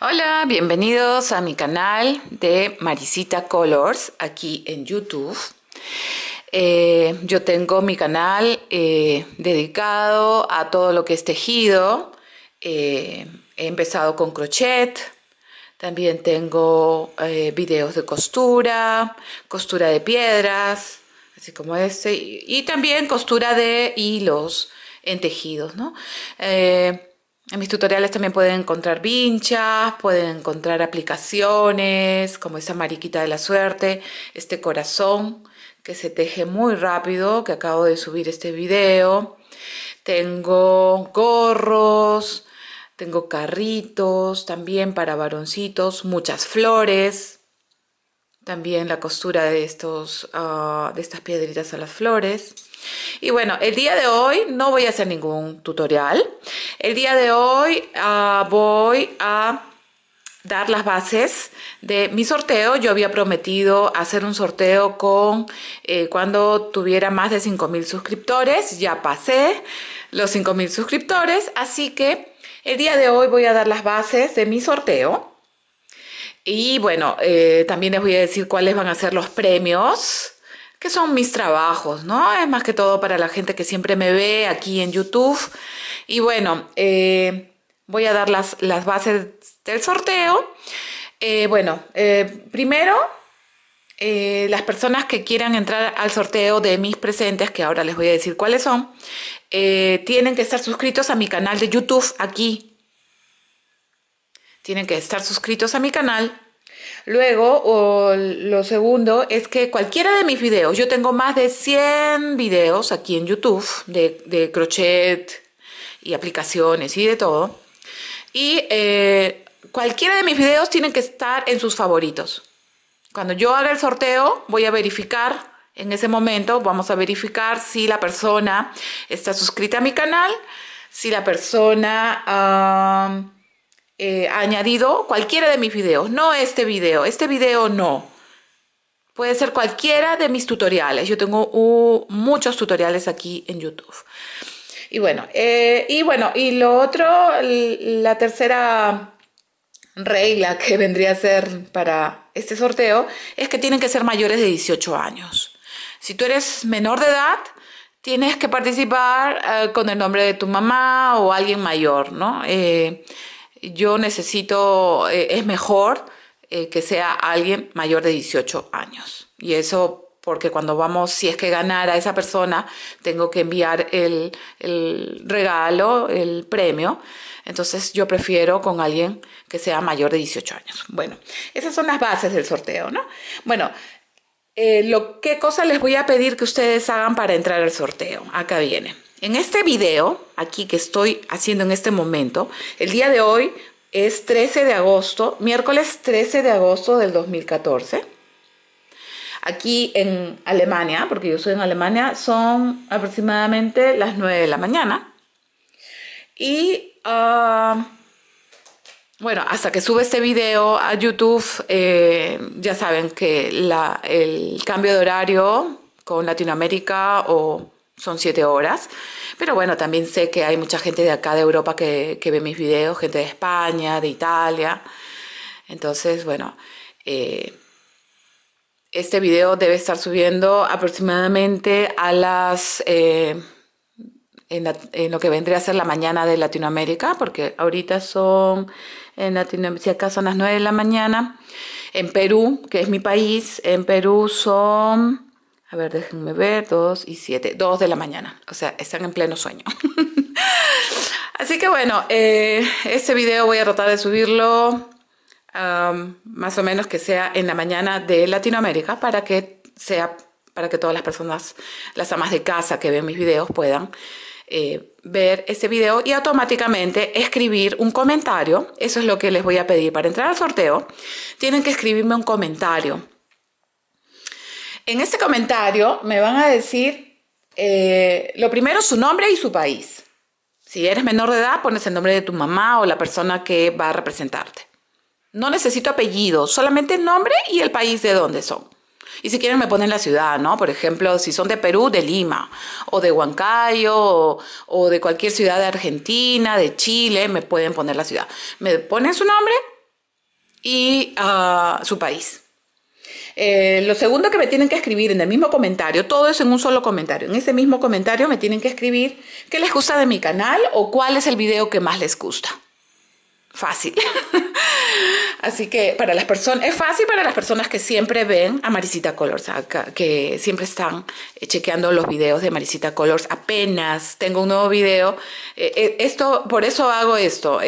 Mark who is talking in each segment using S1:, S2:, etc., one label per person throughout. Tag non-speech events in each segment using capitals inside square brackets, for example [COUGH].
S1: Hola, bienvenidos a mi canal de Marisita Colors aquí en YouTube. Eh, yo tengo mi canal eh, dedicado a todo lo que es tejido. Eh, he empezado con crochet, también tengo videos de costura, costura de piedras, así como este, y, también costura de hilos en tejidos, ¿no? En mis tutoriales también pueden encontrar vinchas, pueden encontrar aplicaciones, como esa mariquita de la suerte, este corazón que se teje muy rápido, que acabo de subir este video. Tengo gorros, tengo carritos también para varoncitos, muchas flores, también la costura de, estos, ah, de estas piedritas a las flores. Y bueno, el día de hoy no voy a hacer ningún tutorial. El día de hoy ah, voy a dar las bases de mi sorteo. Yo había prometido hacer un sorteo con eh, cuando tuviera más de 5.000 suscriptores. Ya pasé los 5.000 suscriptores, así que el día de hoy voy a dar las bases de mi sorteo y bueno, eh, también les voy a decir cuáles van a ser los premios, que son mis trabajos, ¿no? Es más que todo para la gente que siempre me ve aquí en YouTube. Y bueno, eh, voy a dar las, las bases del sorteo. Eh, bueno, primero, las personas que quieran entrar al sorteo de mis presentes, que ahora les voy a decir cuáles son, tienen que estar suscritos a mi canal de YouTube aquí tienen que estar suscritos a mi canal. Luego, o lo segundo es que cualquiera de mis videos, yo tengo más de 100 videos aquí en YouTube de, crochet y aplicaciones y de todo. Y eh, cualquiera de mis videos tienen que estar en sus favoritos. Cuando yo haga el sorteo, voy a verificar en ese momento vamos a verificar si la persona está suscrita a mi canal, si la persona eh, añadido cualquiera de mis videos, no este video, este video no. Puede ser cualquiera de mis tutoriales. Yo tengo uh, muchos tutoriales aquí en YouTube. Y bueno, eh, y bueno, y lo otro, la tercera regla que vendría a ser para este sorteo es que tienen que ser mayores de 18 años. Si tú eres menor de edad, tienes que participar eh, con el nombre de tu mamá o alguien mayor, ¿no? yo necesito, eh, es mejor eh, que sea alguien mayor de 18 años. Y eso porque cuando vamos, si es que ganar a esa persona, tengo que enviar el, regalo, el premio. Entonces yo prefiero con alguien que sea mayor de 18 años. Bueno, esas son las bases del sorteo, ¿no? Bueno, eh, lo, ¿qué cosa les voy a pedir que ustedes hagan para entrar al sorteo? Acá viene. En este video, aquí que estoy haciendo en este momento, el día de hoy es 13 de agosto, miércoles 13 de agosto del 2014. Aquí en Alemania, porque yo soy en Alemania, son aproximadamente las 9 de la mañana. Y ah, bueno, hasta que sube este video a YouTube, eh, ya saben que el cambio de horario con Latinoamérica o son siete horas. Pero bueno, también sé que hay mucha gente de acá de Europa que, ve mis videos, gente de España, de Italia. Entonces, bueno, eh, este video debe estar subiendo aproximadamente a las... Eh, en, lo que vendría a ser la mañana de Latinoamérica, porque ahorita son, en Latinoamérica, si acaso son las nueve de la mañana, en Perú, que es mi país, en Perú son a ver, déjenme ver, 2 y 7, 2 de la mañana. O sea, están en pleno sueño. [LAUGHS] Así que bueno, eh, este video voy a tratar de subirlo más o menos que sea en la mañana de Latinoamérica para que sea para que todas las personas, las amas de casa que ven mis videos puedan eh, ver ese video y automáticamente escribir un comentario. Eso es lo que les voy a pedir. Para entrar al sorteo, tienen que escribirme un comentario en este comentario me van a decir eh, lo primero su nombre y su país. Si eres menor de edad, pones el nombre de tu mamá o la persona que va a representarte. No necesito apellido, solamente el nombre y el país de donde son. Y si quieren me ponen la ciudad, ¿no? Por ejemplo, si son de Perú, de Lima, o de Huancayo, o, de cualquier ciudad de Argentina, de Chile, me pueden poner la ciudad. Me ponen su nombre y ah, su país. Eh, lo segundo que me tienen que escribir en el mismo comentario, todo es en un solo comentario, en ese mismo comentario me tienen que escribir qué les gusta de mi canal o cuál es el video que más les gusta. Fácil. [LAUGHS] Así que para las personas, es fácil para las personas que siempre ven a Marisita Colors, que siempre están eh, chequeando los videos de Marisita Colors. Apenas tengo un nuevo video. Eh, esto, por eso hago esto,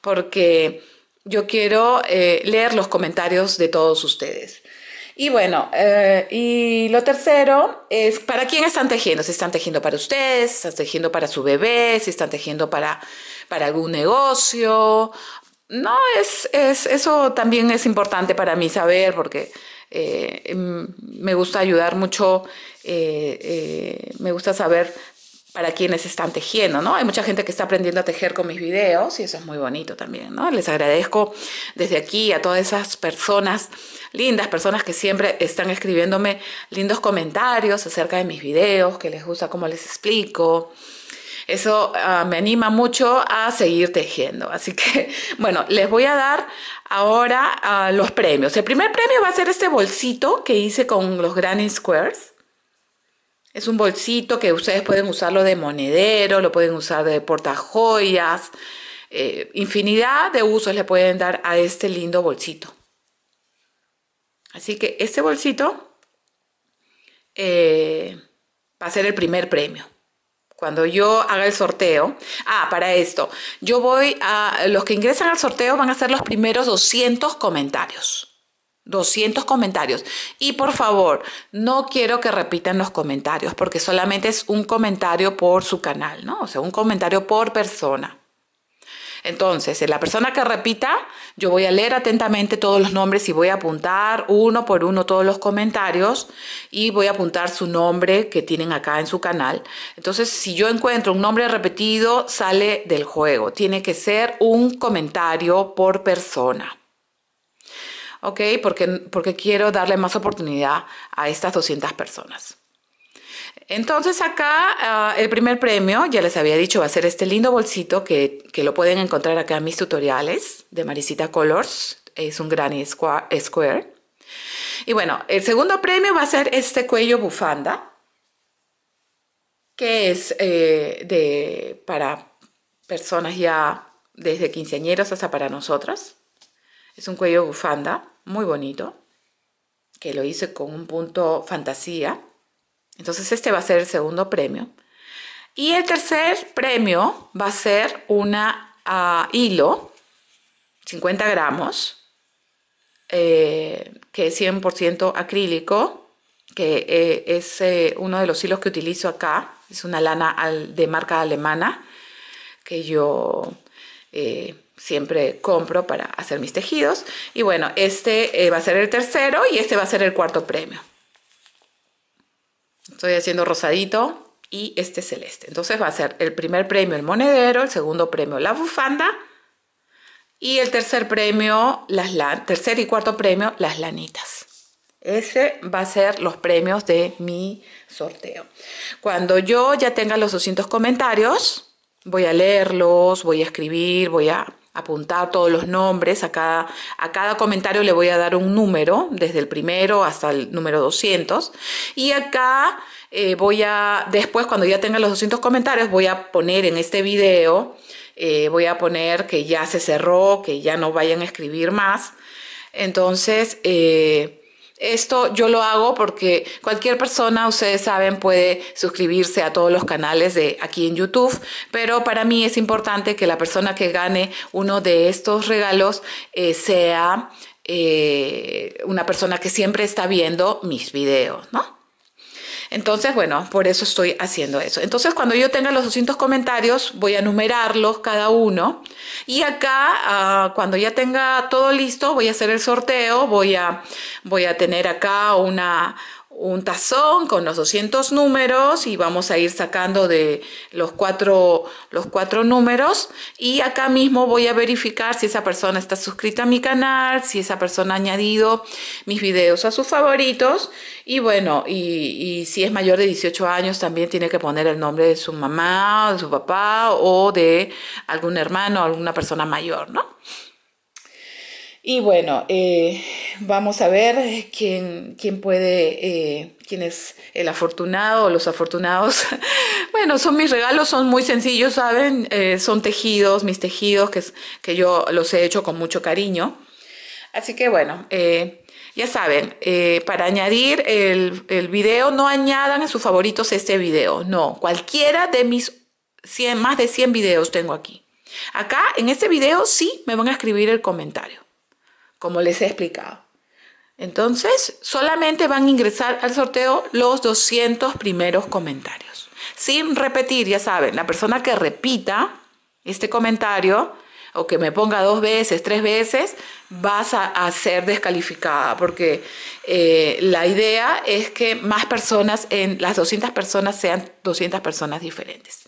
S1: porque yo quiero leer los comentarios de todos ustedes. Y bueno, eh, y lo tercero es, ¿para quién están tejiendo? Si están tejiendo para ustedes? si están tejiendo para su bebé? si están tejiendo para, para algún negocio? No, es, eso también es importante para mí saber porque eh, em, me gusta ayudar mucho, eh, me gusta saber para quienes están tejiendo, ¿no? Hay mucha gente que está aprendiendo a tejer con mis videos y eso es muy bonito también, ¿no? Les agradezco desde aquí a todas esas personas lindas, personas que siempre están escribiéndome lindos comentarios acerca de mis videos, que les gusta cómo les explico. Eso ah, me anima mucho a seguir tejiendo. Así que, [LAUGHS] bueno, les voy a dar ahora ah, los premios. El primer premio va a ser este bolsito que hice con los Granny Squares es un bolsito que ustedes pueden usarlo de monedero, lo pueden usar de portajoyas. Eh, infinidad de usos le pueden dar a este lindo bolsito. Así que este bolsito eh, va a ser el primer premio. Cuando yo haga el sorteo, ah, para esto, yo voy a, los que ingresan al sorteo van a ser los primeros 200 comentarios. 200 comentarios. Y por favor, no quiero que repitan los comentarios, porque solamente es un comentario por su canal, ¿no? O sea, un comentario por persona. Entonces, en la persona que repita, yo voy a leer atentamente todos los nombres y voy a apuntar uno por uno todos los comentarios y voy a apuntar su nombre que tienen acá en su canal. Entonces, si yo encuentro un nombre repetido, sale del juego. Tiene que ser un comentario por persona. ¿ok? Porque, quiero darle más oportunidad a estas 200 personas. Entonces acá ah, el primer premio, ya les había dicho, va a ser este lindo bolsito que, lo pueden encontrar acá en mis tutoriales de Maricita Colors. Es un granny square. Y bueno, el segundo premio va a ser este cuello bufanda, que es eh, para personas ya desde quinceañeros hasta para nosotras. Es un cuello bufanda, muy bonito, que lo hice con un punto fantasía. Entonces este va a ser el segundo premio. Y el tercer premio va a ser una ah, hilo, 50 gramos, eh, que es 100% acrílico, que eh, es eh, uno de los hilos que utilizo acá. Es una lana de marca alemana que yo siempre compro para hacer mis tejidos. Y bueno, este eh, va a ser el tercero y este va a ser el cuarto premio. Estoy haciendo rosadito y este celeste. Entonces va a ser el primer premio el monedero, el segundo premio la bufanda y el tercer premio, las tercer y cuarto premio, las lanitas. Ese va a ser los premios de mi sorteo. Cuando yo ya tenga los 200 comentarios, voy a leerlos, voy a escribir, voy a apuntar todos los nombres, a cada, a cada comentario le voy a dar un número, desde el primero hasta el número 200. Y acá eh, voy a, después cuando ya tenga los 200 comentarios, voy a poner en este video, eh, voy a poner que ya se cerró, que ya no vayan a escribir más. Entonces, eh, esto yo lo hago porque cualquier persona, ustedes saben, puede suscribirse a todos los canales de aquí en YouTube, pero para mí es importante que la persona que gane uno de estos regalos eh, sea eh, una persona que siempre está viendo mis videos, ¿no? Entonces, bueno, por eso estoy haciendo eso. Entonces, cuando yo tenga los 200 comentarios, voy a numerarlos cada uno. Y acá, ah, cuando ya tenga todo listo, voy a hacer el sorteo, voy a, voy a tener acá una un tazón con los 200 números y vamos a ir sacando de los cuatro, los cuatro números y acá mismo voy a verificar si esa persona está suscrita a mi canal, si esa persona ha añadido mis videos a sus favoritos y bueno, y, si es mayor de 18 años también tiene que poner el nombre de su mamá, de su papá o de algún hermano, alguna persona mayor, ¿no? Y bueno, eh, vamos a ver quién, quién puede, eh, quién es el afortunado o los afortunados. [LAUGHS] bueno, son mis regalos, son muy sencillos, ¿saben? Eh, son tejidos, mis tejidos, que, que yo los he hecho con mucho cariño. Así que bueno, ya saben, para añadir el, video, no añadan a sus favoritos este video, no, cualquiera de mis 100, más de 100 videos tengo aquí. Acá en este video sí me van a escribir el comentario como les he explicado. Entonces, solamente van a ingresar al sorteo los 200 primeros comentarios. Sin repetir, ya saben, la persona que repita este comentario o que me ponga dos veces, tres veces, vas a, ser descalificada, porque eh, la idea es que más personas, en las 200 personas sean 200 personas diferentes.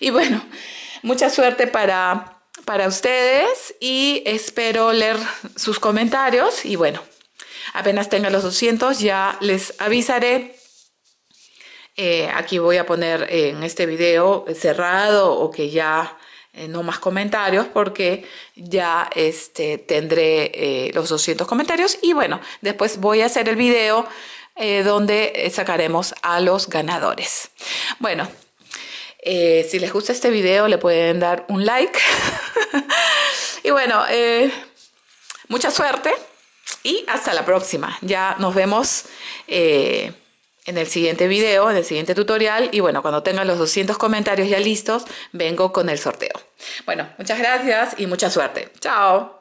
S1: Y bueno, mucha suerte para para ustedes y espero leer sus comentarios y bueno, apenas tenga los 200 ya les avisaré. Eh, aquí voy a poner eh, en este video cerrado o que ya eh, no más comentarios porque ya este, tendré los 200 comentarios y bueno, después voy a hacer el video donde sacaremos a los ganadores. Bueno, eh, si les gusta este video, le pueden dar un like. [LAUGHS] y bueno, eh, mucha suerte y hasta la próxima. Ya nos vemos eh, en el siguiente video, en el siguiente tutorial. Y bueno, cuando tenga los 200 comentarios ya listos, vengo con el sorteo. Bueno, muchas gracias y mucha suerte. Chao.